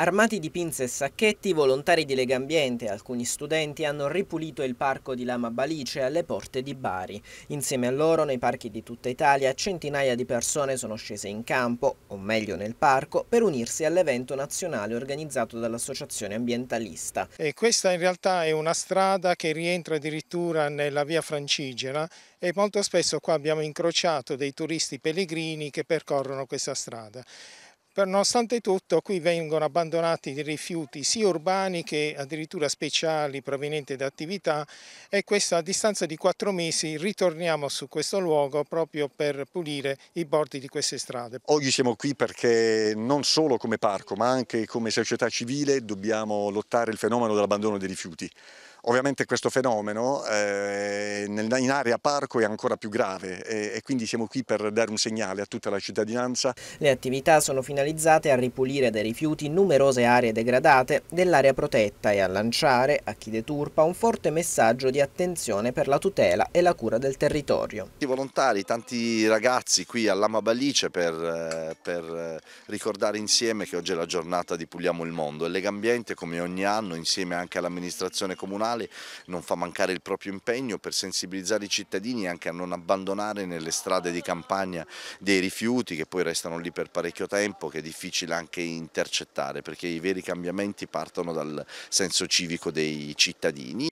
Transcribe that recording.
Armati di pinze e sacchetti, volontari di Lega Ambiente e alcuni studenti hanno ripulito il parco di Lama Balice alle porte di Bari. Insieme a loro, nei parchi di tutta Italia, centinaia di persone sono scese in campo, o meglio nel parco, per unirsi all'evento nazionale organizzato dall'Associazione Ambientalista. E questa in realtà è una strada che rientra addirittura nella via Francigena e molto spesso qua abbiamo incrociato dei turisti pellegrini che percorrono questa strada. Per, nonostante tutto qui vengono abbandonati dei rifiuti sia urbani che addirittura speciali provenienti da attività e questo a distanza di quattro mesi ritorniamo su questo luogo proprio per pulire i bordi di queste strade. Oggi siamo qui perché non solo come parco ma anche come società civile dobbiamo lottare il fenomeno dell'abbandono dei rifiuti. Ovviamente questo fenomeno eh, in area parco è ancora più grave e, e quindi siamo qui per dare un segnale a tutta la cittadinanza. Le attività sono finalizzate a ripulire dai rifiuti numerose aree degradate dell'area protetta e a lanciare a chi deturpa un forte messaggio di attenzione per la tutela e la cura del territorio. I volontari, tanti ragazzi qui all'Ama Balice per, per ricordare insieme che oggi è la giornata di Puliamo il Mondo e Legambiente come ogni anno insieme anche all'amministrazione comunale comunale non fa mancare il proprio impegno per sensibilizzare i cittadini anche a non abbandonare nelle strade di campagna dei rifiuti che poi restano lì per parecchio tempo che è difficile anche intercettare perché i veri cambiamenti partono dal senso civico dei cittadini.